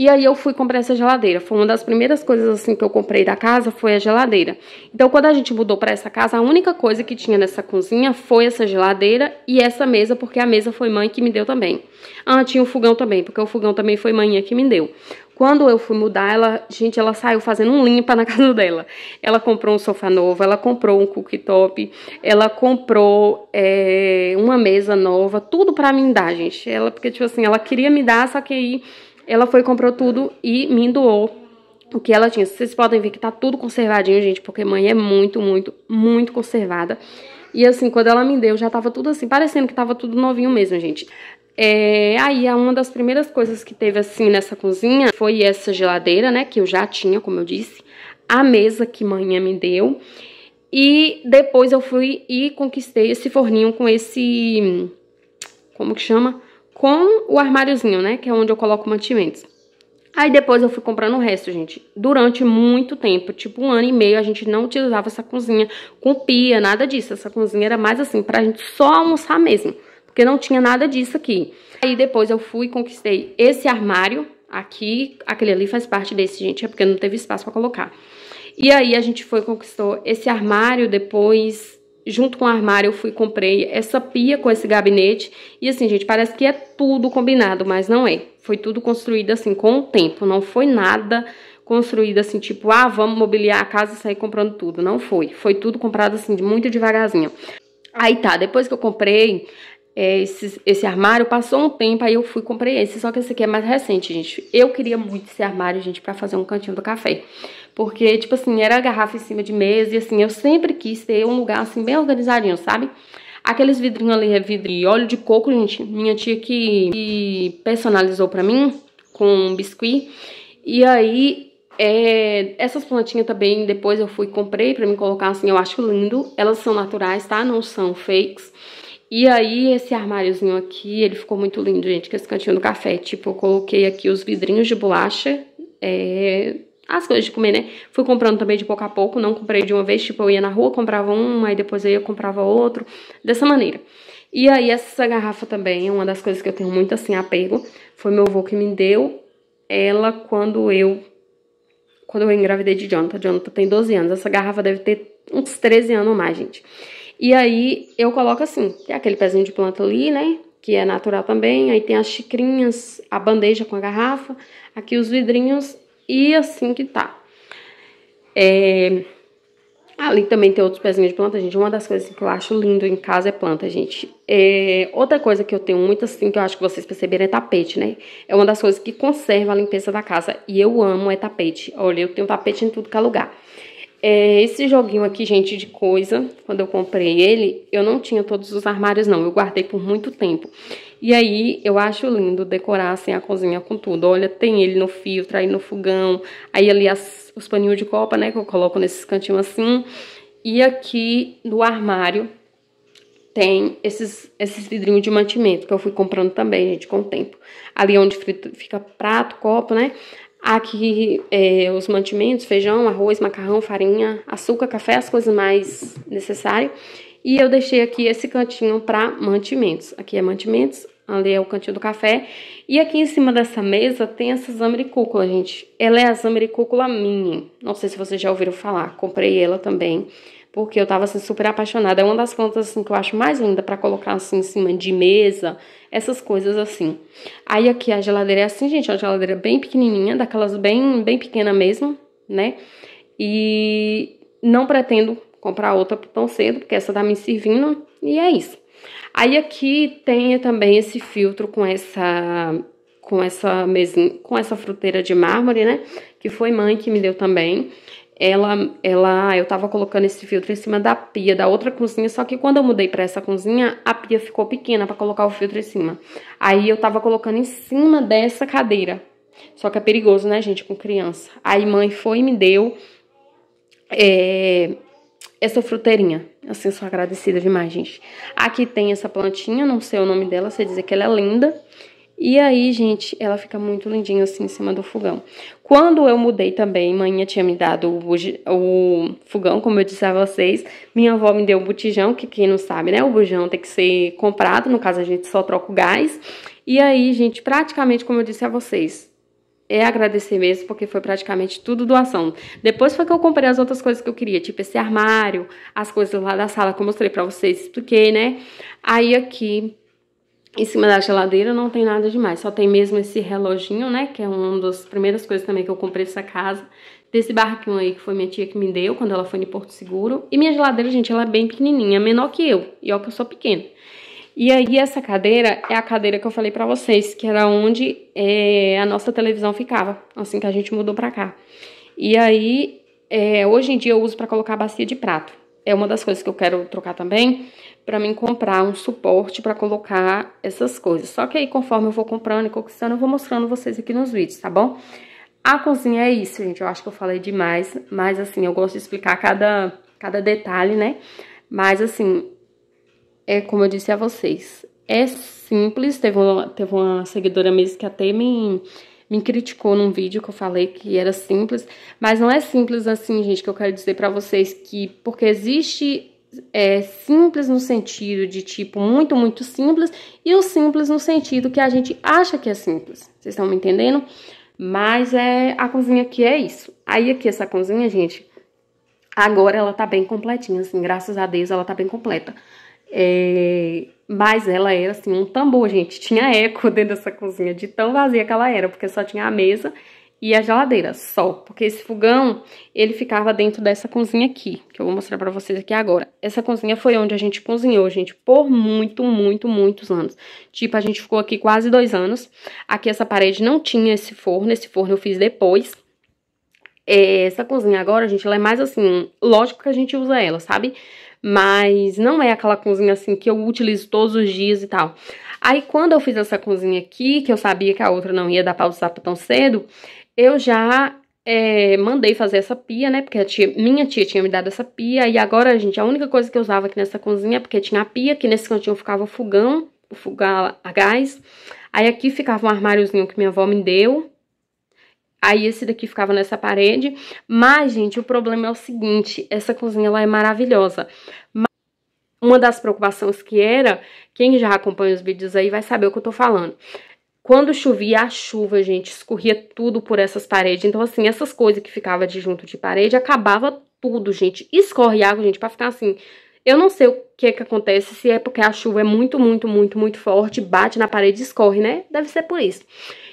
E aí eu fui comprar essa geladeira. Foi uma das primeiras coisas assim que eu comprei da casa foi a geladeira. Então quando a gente mudou para essa casa, a única coisa que tinha nessa cozinha foi essa geladeira e essa mesa, porque a mesa foi mãe que me deu também. Ah, tinha o fogão também, porque o fogão também foi mãe que me deu. Quando eu fui mudar, ela, gente, ela saiu fazendo um limpa na casa dela. Ela comprou um sofá novo, ela comprou um cooktop, ela comprou é, uma mesa nova, tudo para mim dar, gente. Ela, porque, tipo assim, ela queria me dar, só que aí ela foi, comprou tudo e me doou o que ela tinha. Vocês podem ver que tá tudo conservadinho, gente, porque mãe é muito, muito, muito conservada. E assim, quando ela me deu, já tava tudo assim, parecendo que tava tudo novinho mesmo, gente. É, aí, uma das primeiras coisas que teve assim nessa cozinha foi essa geladeira, né, que eu já tinha, como eu disse, a mesa que mãe me deu. E depois eu fui e conquistei esse forninho com esse, como que chama? com o armáriozinho, né? Que é onde eu coloco mantimentos. Aí depois eu fui comprando o resto, gente. Durante muito tempo, tipo um ano e meio, a gente não utilizava essa cozinha com pia, nada disso. Essa cozinha era mais assim, pra gente só almoçar mesmo. Porque não tinha nada disso aqui. Aí depois eu fui e conquistei esse armário aqui. Aquele ali faz parte desse, gente. É porque não teve espaço pra colocar. E aí a gente foi conquistou esse armário, depois junto com o armário eu fui comprei essa pia com esse gabinete. E assim, gente, parece que é tudo combinado, mas não é. Foi tudo construído assim com o tempo, não foi nada construído assim, tipo, ah, vamos mobiliar a casa e sair comprando tudo. Não foi. Foi tudo comprado assim, muito devagarzinho. Aí tá, depois que eu comprei, é, esse, esse armário. Passou um tempo, aí eu fui comprei esse. Só que esse aqui é mais recente, gente. Eu queria muito esse armário, gente, pra fazer um cantinho do café. Porque, tipo assim, era garrafa em cima de mesa. E assim, eu sempre quis ter um lugar, assim, bem organizadinho, sabe? Aqueles vidrinhos ali é vidro e óleo de coco, gente. Minha tia que, que personalizou pra mim com biscuit. E aí, é, essas plantinhas também, depois eu fui comprei pra me colocar assim, eu acho lindo. Elas são naturais, tá? Não são fakes. E aí, esse armáriozinho aqui, ele ficou muito lindo, gente, com esse cantinho do café. Tipo, eu coloquei aqui os vidrinhos de bolacha, é, as coisas de comer, né? Fui comprando também de pouco a pouco, não comprei de uma vez. Tipo, eu ia na rua, comprava um, aí depois eu ia, comprava outro, dessa maneira. E aí, essa garrafa também é uma das coisas que eu tenho muito, assim, apego. Foi meu avô que me deu ela quando eu... Quando eu engravidei de Jonathan. Jonathan tem 12 anos. Essa garrafa deve ter uns 13 anos ou mais, gente. E aí eu coloco assim, tem aquele pezinho de planta ali, né? Que é natural também. Aí tem as xicrinhas, a bandeja com a garrafa, aqui os vidrinhos e assim que tá. É... Ali também tem outros pezinhos de planta, gente. Uma das coisas assim, que eu acho lindo em casa é planta, gente. É, outra coisa que eu tenho muito assim, que eu acho que vocês perceberam, é tapete, né? É uma das coisas que conserva a limpeza da casa. E eu amo é tapete. Olha, eu tenho tapete em tudo que é lugar. É, esse joguinho aqui, gente, de coisa, quando eu comprei ele, eu não tinha todos os armários, não. Eu guardei por muito tempo. E aí, eu acho lindo decorar, assim, a cozinha com tudo. Olha, tem ele no filtro, aí no fogão. Aí ali as, os paninhos de copa, né, que eu coloco nesses cantinhos assim. E aqui no armário tem esses, esses vidrinhos de mantimento que eu fui comprando também, gente, com o tempo. Ali onde fica prato, copo, né? Aqui é, os mantimentos, feijão, arroz, macarrão, farinha, açúcar, café, as coisas mais necessárias. E eu deixei aqui esse cantinho para mantimentos. Aqui é mantimentos, ali é o cantinho do café. E aqui em cima dessa mesa tem essa zambricúcula, gente. Ela é a zambricúcula mini. Não sei se vocês já ouviram falar, comprei ela também porque eu estava assim, super apaixonada. É uma das plantas assim, que eu acho mais linda para colocar assim em cima de mesa, essas coisas assim. Aí aqui a geladeira é assim, gente, é uma geladeira bem pequenininha, daquelas bem, bem pequena mesmo, né? E não pretendo comprar outra tão cedo, porque essa tá me servindo e é isso. Aí aqui tem também esse filtro com essa com essa mesinha, com essa fruteira de mármore, né? Que foi mãe que me deu também ela, ela, ah, eu tava colocando esse filtro em cima da pia da outra cozinha, só que quando eu mudei para essa cozinha, a pia ficou pequena para colocar o filtro em cima. Aí eu tava colocando em cima dessa cadeira. Só que é perigoso, né, gente, com criança. Aí mãe foi e me deu é, essa fruteirinha. Assim, sou agradecida demais, gente. Aqui tem essa plantinha, não sei o nome dela, sei dizer que ela é linda. E aí, gente, ela fica muito lindinha assim em cima do fogão. Quando eu mudei também, manhã tinha me dado o, o, fogão, como eu disse a vocês. Minha avó me deu o botijão, que quem não sabe, né? O bujão tem que ser comprado, no caso a gente só troca o gás. E aí, gente, praticamente como eu disse a vocês, é agradecer mesmo, porque foi praticamente tudo doação. Depois foi que eu comprei as outras coisas que eu queria, tipo esse armário, as coisas lá da sala, que eu mostrei pra vocês, expliquei, né? Aí aqui em cima da geladeira não tem nada demais, só tem mesmo esse reloginho, né, que é uma das primeiras coisas também que eu comprei essa casa, desse barraquinho aí que foi minha tia que me deu quando ela foi em Porto Seguro. E minha geladeira, gente, ela é bem pequenininha, menor que eu, e ó que eu sou pequena. E aí essa cadeira é a cadeira que eu falei pra vocês, que era onde é, a nossa televisão ficava, assim que a gente mudou pra cá. E aí, é, hoje em dia eu uso pra colocar bacia de prato. É uma das coisas que eu quero trocar também, para mim comprar um suporte para colocar essas coisas. Só que aí, conforme eu vou comprando e conquistando, eu vou mostrando vocês aqui nos vídeos, tá bom? A cozinha é isso, gente. Eu acho que eu falei demais, mas assim, eu gosto de explicar cada, cada detalhe, né? Mas assim, é como eu disse a vocês, é simples. Teve uma, teve uma seguidora mesmo que até me, me criticou num vídeo que eu falei que era simples, mas não é simples assim, gente, que eu quero dizer para vocês que porque existe é, simples no sentido de tipo muito, muito simples, e o simples no sentido que a gente acha que é simples. Vocês estão me entendendo? Mas é a cozinha que é isso. Aí aqui essa cozinha, gente, agora ela tá bem completinha, assim, graças a Deus ela tá bem completa. É, mas ela era assim um tambor, gente. Tinha eco dentro dessa cozinha, de tão vazia que ela era, porque só tinha a mesa e a geladeira, só, porque esse fogão, ele ficava dentro dessa cozinha aqui, que eu vou mostrar pra vocês aqui agora. Essa cozinha foi onde a gente cozinhou, gente, por muito, muito, muitos anos. Tipo, a gente ficou aqui quase dois anos, aqui essa parede não tinha esse forno, esse forno eu fiz depois. É, essa cozinha agora, gente, ela é mais assim, lógico que a gente usa ela, sabe? mas não é aquela cozinha assim que eu utilizo todos os dias e tal. Aí quando eu fiz essa cozinha aqui, que eu sabia que a outra não ia dar pra usar tão cedo, eu já é, mandei fazer essa pia, né? Porque a tia, minha tia tinha me dado essa pia. E agora, gente, a única coisa que eu usava aqui nessa cozinha é porque tinha a pia, que nesse cantinho ficava o fogão, o fogão a gás. Aí aqui ficava um armáriozinho que minha avó me deu. Aí esse daqui ficava nessa parede. Mas, gente, o problema é o seguinte, essa cozinha ela é maravilhosa. Uma das preocupações que era, quem já acompanha os vídeos aí vai saber o que eu tô falando. Quando chovia, a chuva, gente, escorria tudo por essas paredes. Então, assim, essas coisas que ficavam de junto de parede, acabava tudo, gente. Escorre água, gente, pra ficar assim. Eu não sei o que é que acontece, se é porque a chuva é muito, muito, muito, muito forte, bate na parede e escorre, né? Deve ser por isso.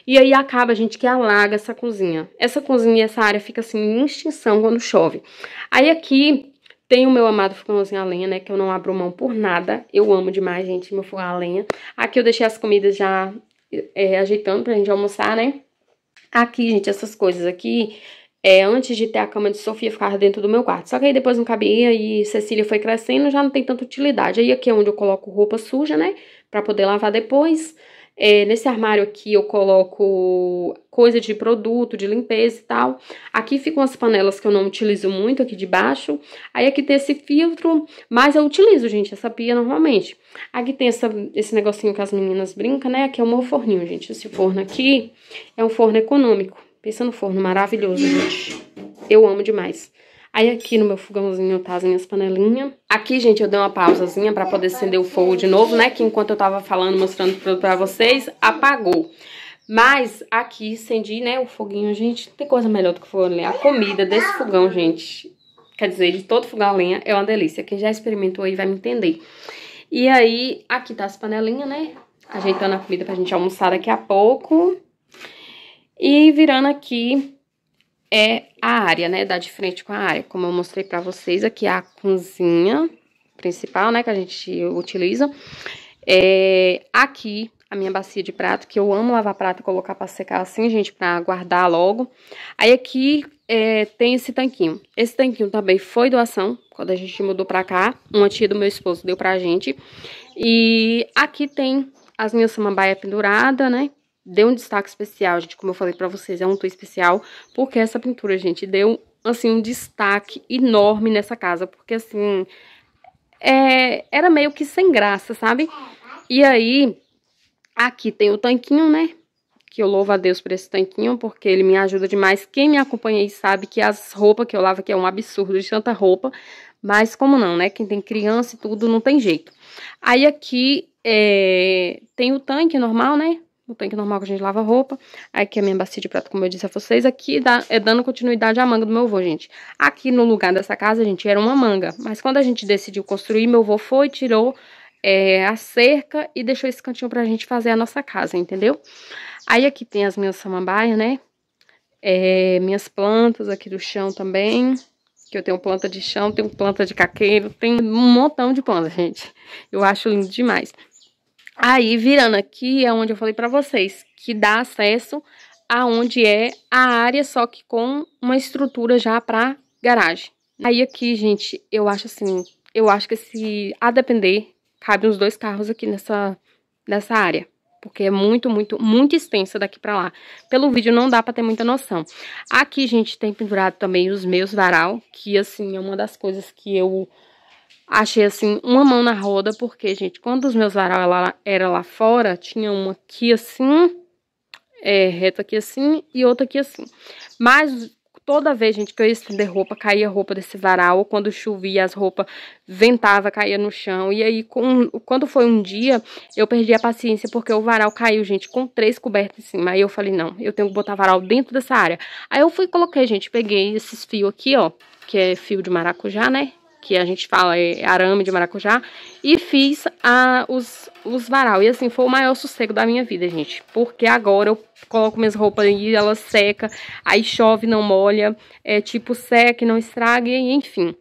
E aí acaba, gente, que alaga essa cozinha. Essa cozinha, essa área fica assim em extinção quando chove. Aí aqui tem o meu amado fogãozinho a lenha, né? Que eu não abro mão por nada. Eu amo demais, gente, meu fogão a lenha. Aqui eu deixei as comidas já é, ajeitando pra gente almoçar, né? Aqui, gente, essas coisas aqui, é, antes de ter a cama de Sofia, ficava dentro do meu quarto. Só que aí depois não cabia e Cecília foi crescendo, já não tem tanta utilidade. Aí aqui é onde eu coloco roupa suja, né? Pra poder lavar depois. É, nesse armário aqui eu coloco coisa de produto, de limpeza e tal. Aqui ficam as panelas que eu não utilizo muito aqui de baixo. Aí aqui tem esse filtro, mas eu utilizo, gente, essa pia normalmente. Aqui tem essa, esse negocinho que as meninas brincam, né? Aqui é o meu forninho, gente. Esse forno aqui é um forno econômico. Pensa no forno maravilhoso, gente. Eu amo demais. Aí aqui no meu fogãozinho tá as minhas panelinhas. Aqui, gente, eu dei uma pausazinha pra poder acender o fogo de novo, né? Que enquanto eu tava falando, mostrando pra vocês, apagou. Mas aqui acendi, né, o foguinho, gente, tem coisa melhor do que fogão a lenha. A comida desse fogão, gente, quer dizer, de todo fogão a lenha, é uma delícia. Quem já experimentou aí vai me entender. E aí, aqui tá as panelinhas, né, ajeitando a comida pra gente almoçar daqui a pouco. E virando aqui é a área, né, dá de frente com a área. Como eu mostrei pra vocês, aqui é a cozinha principal, né, que a gente utiliza. É, aqui a minha bacia de prato, que eu amo lavar prato e colocar para secar assim, gente, para guardar logo. Aí aqui é, tem esse tanquinho. Esse tanquinho também foi doação, quando a gente mudou para cá, uma tia do meu esposo deu pra gente. E aqui tem as minhas samambaia pendurada, né? Deu um destaque especial, gente, como eu falei pra vocês, é um tu especial, porque essa pintura, gente, deu, assim, um destaque enorme nessa casa, porque, assim, é, era meio que sem graça, sabe? E aí, Aqui tem o tanquinho, né? Que eu louvo a Deus por esse tanquinho, porque ele me ajuda demais. Quem me acompanha aí sabe que as roupas que eu lavo aqui é um absurdo de tanta roupa. Mas como não, né? Quem tem criança e tudo, não tem jeito. Aí aqui é, tem o tanque normal, né? O tanque normal que a gente lava roupa. Aqui é a minha bacia de prato, como eu disse a vocês. Aqui dá, é dando continuidade à manga do meu avô, gente. Aqui no lugar dessa casa, gente, era uma manga. Mas quando a gente decidiu construir, meu avô foi, tirou é, a cerca e deixou esse cantinho pra gente fazer a nossa casa, entendeu? Aí aqui tem as minhas samambaias, né? É, minhas plantas aqui do chão também. Que eu tenho planta de chão, tenho planta de caqueiro, tem um montão de planta, gente. Eu acho lindo demais. Aí, virando aqui, é onde eu falei pra vocês, que dá acesso aonde é a área, só que com uma estrutura já pra garagem. Aí aqui, gente, eu acho assim, eu acho que se a depender cabe uns dois carros aqui nessa, nessa área. Porque é muito, muito, muito extensa daqui pra lá. Pelo vídeo não dá pra ter muita noção. Aqui, gente, tem pendurado também os meus varal. Que, assim, é uma das coisas que eu achei, assim, uma mão na roda. Porque, gente, quando os meus varal ela, era lá fora, tinha uma aqui, assim... É, reta aqui assim e outra aqui assim. Mas toda vez, gente, que eu ia estender roupa, caía roupa desse varal, ou quando chovia, as roupas ventava, caía no chão. E aí, com, quando foi um dia, eu perdi a paciência porque o varal caiu, gente, com três cobertas em cima. Aí eu falei, não, eu tenho que botar varal dentro dessa área. Aí eu fui e coloquei, gente, peguei esses fios aqui, ó, que é fio de maracujá, né? que a gente fala é arame de maracujá, e fiz a, os, os varal. E assim, foi o maior sossego da minha vida, gente, porque agora eu coloco minhas roupas e ela seca, aí chove, não molha, é tipo seca, não estraga, enfim.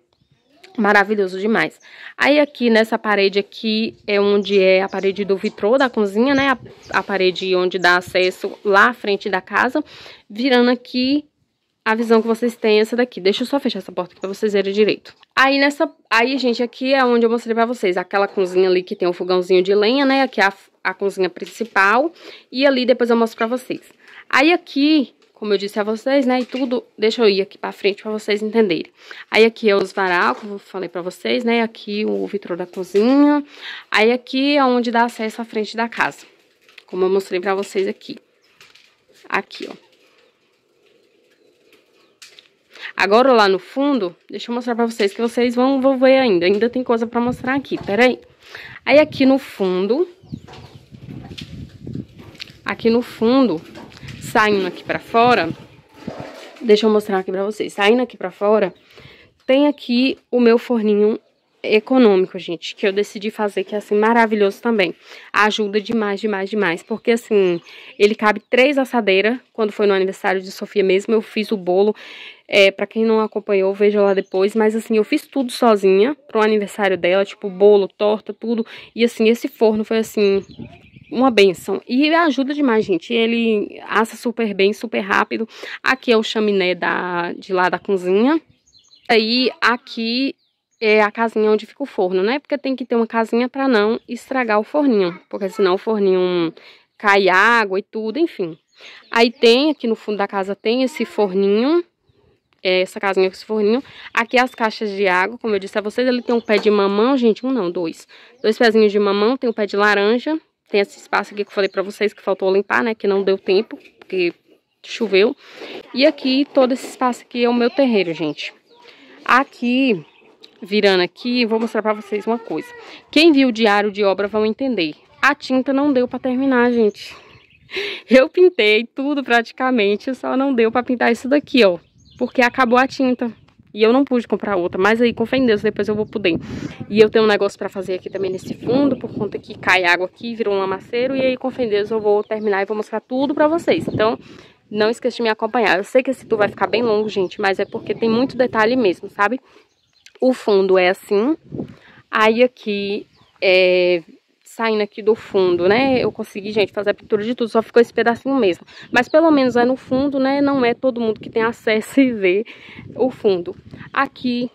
Maravilhoso demais. Aí aqui nessa parede aqui é onde é a parede do vitrô da cozinha, né? A, a parede onde dá acesso lá à frente da casa. Virando aqui, a visão que vocês têm é essa daqui. Deixa eu só fechar essa porta aqui pra vocês verem direito. Aí nessa... Aí, gente, aqui é onde eu mostrei pra vocês. Aquela cozinha ali que tem um fogãozinho de lenha, né? Aqui é a, a cozinha principal. E ali depois eu mostro pra vocês. Aí aqui, como eu disse a vocês, né? E tudo... Deixa eu ir aqui pra frente pra vocês entenderem. Aí aqui é os varal, como eu falei pra vocês, né? Aqui o vitrô da cozinha. Aí aqui é onde dá acesso à frente da casa. Como eu mostrei pra vocês aqui. Aqui, ó. Agora lá no fundo, deixa eu mostrar pra vocês, que vocês vão, ver ainda. Ainda tem coisa pra mostrar aqui, peraí. Aí aqui no fundo... Aqui no fundo, saindo aqui pra fora... Deixa eu mostrar aqui pra vocês. Saindo aqui pra fora, tem aqui o meu forninho econômico, gente, que eu decidi fazer, que é, assim, maravilhoso também. Ajuda demais, demais, demais, porque, assim, ele cabe três assadeiras. Quando foi no aniversário de Sofia mesmo, eu fiz o bolo. É, para quem não acompanhou, veja lá depois. Mas, assim, eu fiz tudo sozinha pro aniversário dela, tipo, bolo, torta, tudo. E, assim, esse forno foi, assim, uma benção. E ajuda demais, gente. Ele assa super bem, super rápido. Aqui é o chaminé da, de lá da cozinha. Aí, aqui é a casinha onde fica o forno, né? Porque tem que ter uma casinha para não estragar o forninho, porque senão o forninho cai água e tudo, enfim. Aí tem, aqui no fundo da casa tem esse forninho, é, essa casinha com esse forninho. Aqui as caixas de água, como eu disse a vocês, ele tem um pé de mamão, gente, um não, dois. Dois pezinhos de mamão, tem um pé de laranja, tem esse espaço aqui que eu falei pra vocês que faltou limpar, né, que não deu tempo, porque choveu. E aqui, todo esse espaço aqui é o meu terreiro, gente. Aqui virando aqui, vou mostrar pra vocês uma coisa. Quem viu o diário de obra vão entender. A tinta não deu pra terminar, gente. Eu pintei tudo praticamente, só não deu pra pintar isso daqui, ó. Porque acabou a tinta. E eu não pude comprar outra, mas aí, confia em Deus, depois eu vou poder. E eu tenho um negócio pra fazer aqui também nesse fundo, por conta que cai água aqui, virou um lamaceiro. E aí, confia em Deus, eu vou terminar e vou mostrar tudo pra vocês. Então, não esqueça de me acompanhar. Eu sei que esse tour vai ficar bem longo, gente, mas é porque tem muito detalhe mesmo, sabe? O fundo é assim. Aí aqui, é, saindo aqui do fundo, né? Eu consegui, gente, fazer a pintura de tudo, só ficou esse pedacinho mesmo. Mas pelo menos é no fundo, né? Não é todo mundo que tem acesso e vê o fundo. Aqui,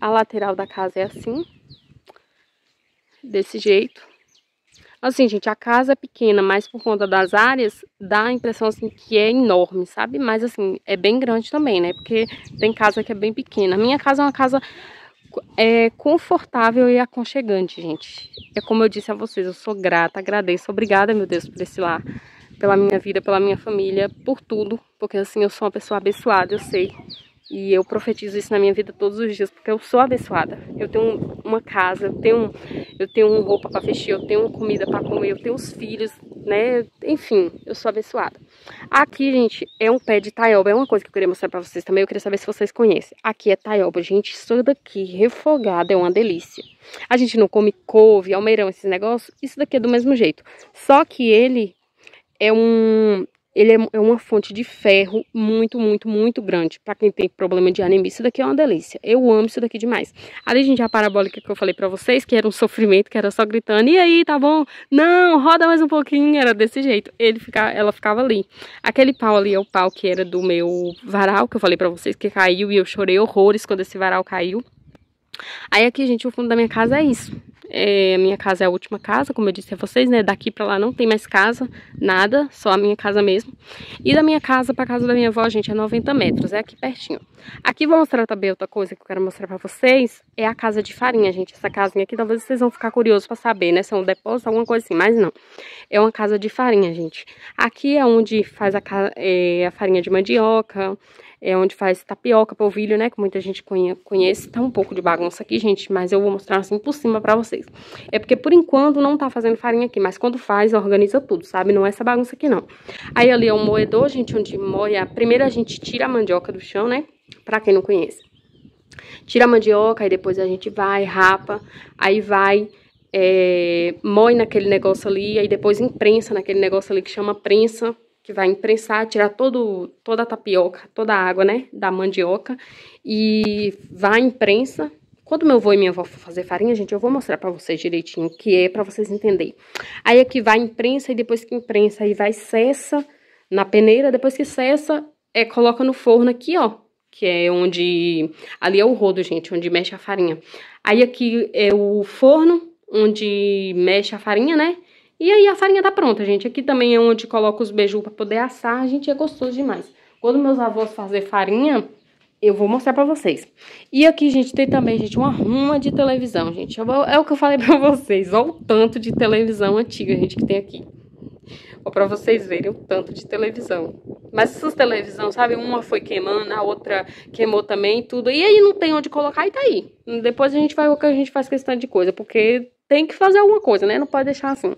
a lateral da casa é assim. Desse jeito. Assim, gente, a casa é pequena, mas por conta das áreas, dá a impressão, assim, que é enorme, sabe? Mas, assim, é bem grande também, né? Porque tem casa que é bem pequena. Minha casa é uma casa é confortável e aconchegante, gente. É como eu disse a vocês, eu sou grata, agradeço. Obrigada, meu Deus, por esse lar, pela minha vida, pela minha família, por tudo. Porque, assim, eu sou uma pessoa abençoada, eu sei e eu profetizo isso na minha vida todos os dias, porque eu sou abençoada. Eu tenho uma casa, eu tenho, eu tenho roupa para vestir, eu tenho comida para comer, eu tenho os filhos, né? Enfim, eu sou abençoada. Aqui, gente, é um pé de taioba. É uma coisa que eu queria mostrar para vocês também. Eu queria saber se vocês conhecem. Aqui é taioba, gente. Isso daqui refogado é uma delícia. A gente não come couve, almeirão, esses negócios. Isso daqui é do mesmo jeito. Só que ele é um ele é, é uma fonte de ferro muito, muito, muito grande. Para quem tem problema de anemia, isso daqui é uma delícia. Eu amo isso daqui demais. Ali, gente, a parabólica que eu falei para vocês, que era um sofrimento, que era só gritando, e aí, tá bom? Não, roda mais um pouquinho. Era desse jeito. Ele fica, ela ficava ali. Aquele pau ali é o pau que era do meu varal, que eu falei para vocês, que caiu e eu chorei horrores quando esse varal caiu. Aí aqui, gente, o fundo da minha casa é isso. É, minha casa é a última casa, como eu disse a vocês, né? Daqui pra lá não tem mais casa, nada, só a minha casa mesmo. E da minha casa pra casa da minha avó, gente, é 90 metros, é aqui pertinho. Aqui vou mostrar também outra coisa que eu quero mostrar pra vocês, é a casa de farinha, gente. Essa casinha aqui, talvez vocês vão ficar curiosos pra saber, né? Se é um depósito, alguma coisa assim, mas não. É uma casa de farinha, gente. Aqui é onde faz a, é, a farinha de mandioca, é onde faz tapioca, polvilho, né, que muita gente conhece. Tá um pouco de bagunça aqui, gente, mas eu vou mostrar assim por cima pra vocês. É porque por enquanto não tá fazendo farinha aqui, mas quando faz, organiza tudo, sabe? Não é essa bagunça aqui, não. Aí ali é um moedor, gente, onde moe Primeiro a gente tira a mandioca do chão, né, pra quem não conhece. Tira a mandioca, aí depois a gente vai, rapa, aí vai... É, moe naquele negócio ali, aí depois imprensa naquele negócio ali que chama prensa, que vai imprensar, tirar todo, toda a tapioca, toda a água, né, da mandioca e vai imprensa. Quando meu avô e minha avó for fazer farinha, gente, eu vou mostrar para vocês direitinho o que é, para vocês entenderem. Aí aqui é vai imprensa e depois que imprensa, aí vai cessa na peneira, depois que cessa, é coloca no forno aqui, ó, que é onde ali é o rodo, gente, onde mexe a farinha. Aí aqui é o forno onde mexe a farinha, né? E aí a farinha tá pronta, gente. Aqui também é onde coloco os beiju para poder assar. Gente, é gostoso demais. Quando meus avós fazer farinha, eu vou mostrar pra vocês. E aqui, gente, tem também, gente, uma ruma de televisão, gente. É o que eu falei pra vocês. Olha o tanto de televisão antiga, gente, que tem aqui. Ó, pra vocês verem o tanto de televisão. Mas essas televisões, sabe? Uma foi queimando, a outra queimou também, tudo. E aí não tem onde colocar e tá aí. Depois a gente vai o que a gente faz questão de coisa, porque tem que fazer alguma coisa, né? Não pode deixar assim.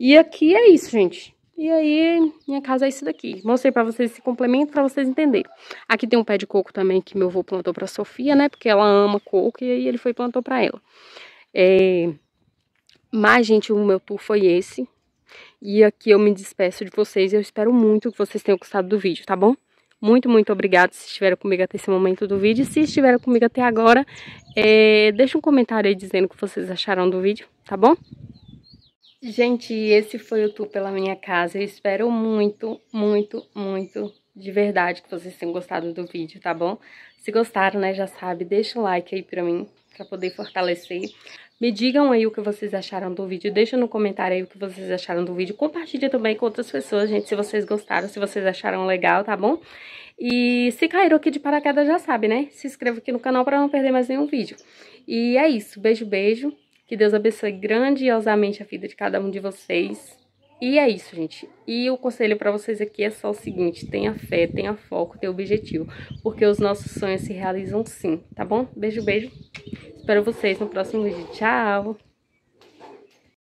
E aqui é isso, gente. E aí, minha casa é isso daqui. Mostrei para vocês esse complemento para vocês entenderem. Aqui tem um pé de coco também que meu avô plantou para Sofia, né? Porque ela ama coco e aí ele foi e plantou para ela. É... Mas, gente, o meu tour foi esse. E aqui eu me despeço de vocês. Eu espero muito que vocês tenham gostado do vídeo, tá bom? Muito, muito obrigado se estiveram comigo até esse momento do vídeo. Se estiveram comigo até agora, é, deixa um comentário aí dizendo o que vocês acharam do vídeo, tá bom? Gente, esse foi o tour pela minha casa. Eu espero muito, muito, muito de verdade que vocês tenham gostado do vídeo, tá bom? Se gostaram, né, já sabe, deixa o like aí pra mim, pra poder fortalecer. Me digam aí o que vocês acharam do vídeo, deixa no comentário aí o que vocês acharam do vídeo, compartilha também com outras pessoas, gente, se vocês gostaram, se vocês acharam legal, tá bom? E se caíram aqui de paraquedas já sabe, né? Se inscreva aqui no canal para não perder mais nenhum vídeo. E é isso, beijo, beijo, que Deus abençoe grandiosamente a vida de cada um de vocês. E é isso, gente. E o conselho para vocês aqui é só o seguinte, tenha fé, tenha foco, tenha objetivo, porque os nossos sonhos se realizam sim, tá bom? Beijo, beijo. Espero vocês no próximo vídeo. Tchau!